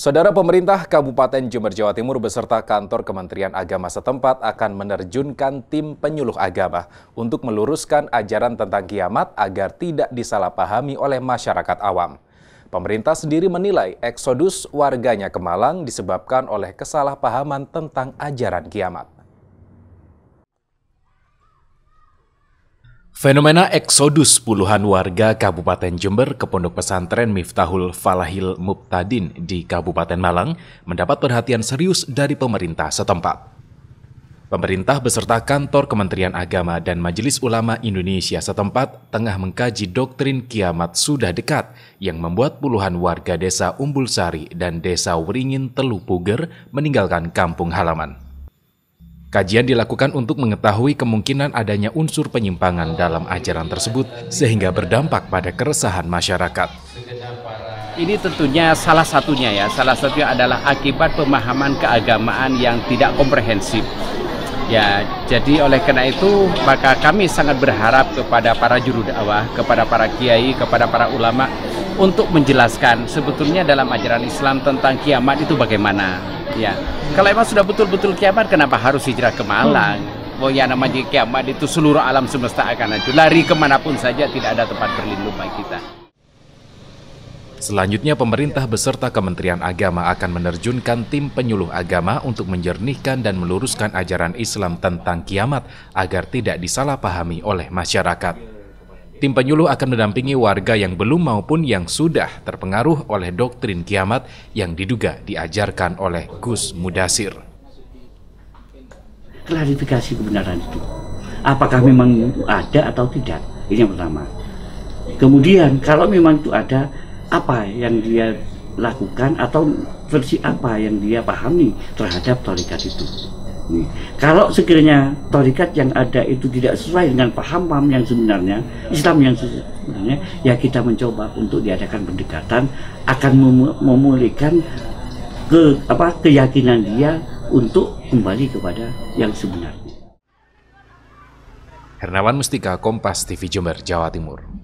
Saudara pemerintah Kabupaten Jember Jawa Timur beserta kantor Kementerian Agama setempat akan menerjunkan tim penyuluh agama untuk meluruskan ajaran tentang kiamat agar tidak disalahpahami oleh masyarakat awam. Pemerintah sendiri menilai eksodus warganya ke Malang disebabkan oleh kesalahpahaman tentang ajaran kiamat. Fenomena eksodus puluhan warga Kabupaten Jember ke pondok pesantren Miftahul Falahil Mubtadin di Kabupaten Malang mendapat perhatian serius dari pemerintah setempat. Pemerintah beserta kantor Kementerian Agama dan Majelis Ulama Indonesia setempat tengah mengkaji doktrin kiamat sudah dekat yang membuat puluhan warga desa Umbulsari dan desa Wringin Teluk Puger meninggalkan kampung halaman. Kajian dilakukan untuk mengetahui kemungkinan adanya unsur penyimpangan dalam ajaran tersebut sehingga berdampak pada keresahan masyarakat. Ini tentunya salah satunya ya, salah satunya adalah akibat pemahaman keagamaan yang tidak komprehensif. Ya, jadi oleh karena itu maka kami sangat berharap kepada para juru dakwah, kepada para kiai, kepada para ulama untuk menjelaskan sebetulnya dalam ajaran Islam tentang kiamat itu bagaimana Ya. Kalau emang sudah betul-betul kiamat, kenapa harus hijrah ke Malang? Hmm. Oh ya namanya kiamat itu seluruh alam semesta akan hancur. Lari kemanapun saja tidak ada tempat berlindung bagi kita. Selanjutnya, pemerintah beserta Kementerian Agama akan menerjunkan tim penyuluh agama untuk menjernihkan dan meluruskan ajaran Islam tentang kiamat agar tidak disalahpahami oleh masyarakat. Tim penyuluh akan mendampingi warga yang belum maupun yang sudah terpengaruh oleh doktrin kiamat yang diduga diajarkan oleh Gus Mudasir. Klarifikasi kebenaran itu. Apakah memang ada atau tidak? Ini yang pertama. Kemudian kalau memang itu ada, apa yang dia lakukan atau versi apa yang dia pahami terhadap tarikat itu. Kalau sekiranya tarikat yang ada itu tidak sesuai dengan paham-paham yang sebenarnya, Islam yang sebenarnya, ya kita mencoba untuk diadakan pendekatan akan mem memulihkan ke apa keyakinan dia untuk kembali kepada yang sebenarnya. Hernawan Mustika Kompas TV Jember, Jawa Timur.